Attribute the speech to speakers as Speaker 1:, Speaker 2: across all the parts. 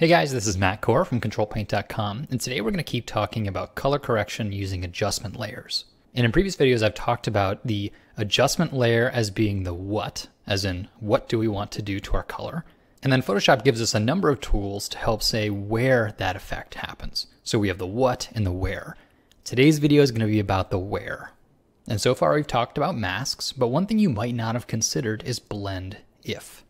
Speaker 1: Hey guys, this is Matt Core from ControlPaint.com, and today we're going to keep talking about color correction using adjustment layers. And in previous videos, I've talked about the adjustment layer as being the what, as in what do we want to do to our color. And then Photoshop gives us a number of tools to help say where that effect happens. So we have the what and the where. Today's video is going to be about the where. And so far we've talked about masks, but one thing you might not have considered is blend if.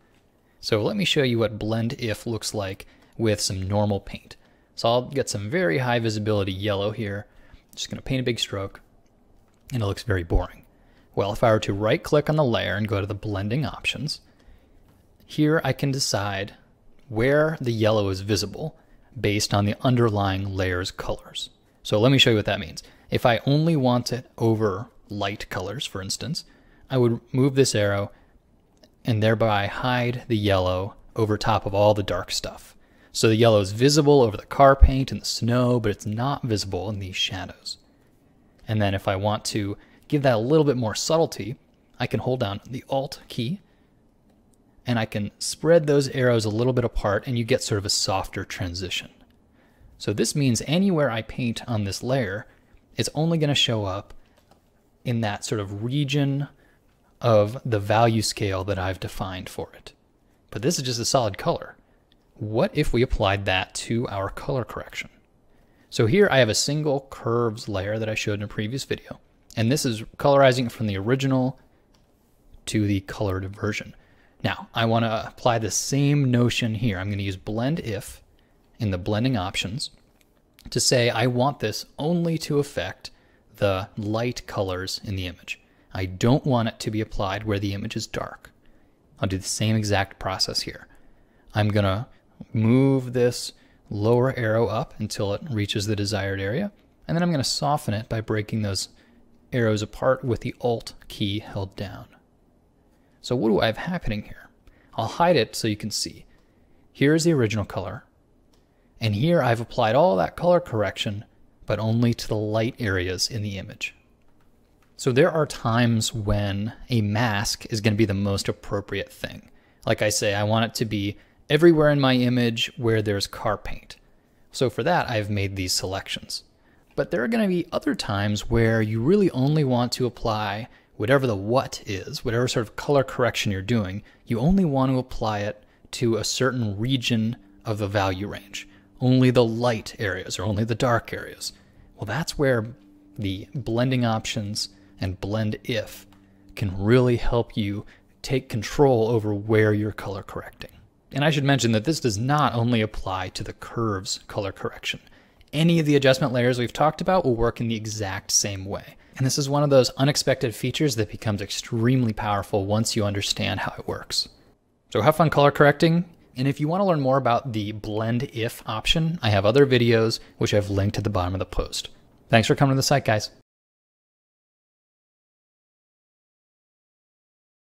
Speaker 1: So let me show you what blend if looks like with some normal paint. So I'll get some very high visibility yellow here. I'm just gonna paint a big stroke and it looks very boring. Well, if I were to right click on the layer and go to the blending options, here I can decide where the yellow is visible based on the underlying layer's colors. So let me show you what that means. If I only want it over light colors, for instance, I would move this arrow and thereby hide the yellow over top of all the dark stuff. So the yellow is visible over the car paint and the snow, but it's not visible in these shadows. And then if I want to give that a little bit more subtlety, I can hold down the Alt key and I can spread those arrows a little bit apart and you get sort of a softer transition. So this means anywhere I paint on this layer, it's only going to show up in that sort of region of the value scale that I've defined for it. But this is just a solid color what if we applied that to our color correction? So here I have a single curves layer that I showed in a previous video, and this is colorizing from the original to the colored version. Now, I want to apply the same notion here. I'm going to use blend if in the blending options to say I want this only to affect the light colors in the image. I don't want it to be applied where the image is dark. I'll do the same exact process here. I'm going to move this lower arrow up until it reaches the desired area. And then I'm going to soften it by breaking those arrows apart with the Alt key held down. So what do I have happening here? I'll hide it so you can see. Here is the original color. And here I've applied all that color correction, but only to the light areas in the image. So there are times when a mask is going to be the most appropriate thing. Like I say, I want it to be everywhere in my image where there's car paint. So for that, I've made these selections. But there are going to be other times where you really only want to apply whatever the what is, whatever sort of color correction you're doing, you only want to apply it to a certain region of the value range, only the light areas or only the dark areas. Well, that's where the blending options and blend if can really help you take control over where you're color correcting. And I should mention that this does not only apply to the curves color correction. Any of the adjustment layers we've talked about will work in the exact same way. And this is one of those unexpected features that becomes extremely powerful once you understand how it works. So have fun color correcting. And if you want to learn more about the blend if option, I have other videos which I've linked at the bottom of the post. Thanks for coming to the site, guys.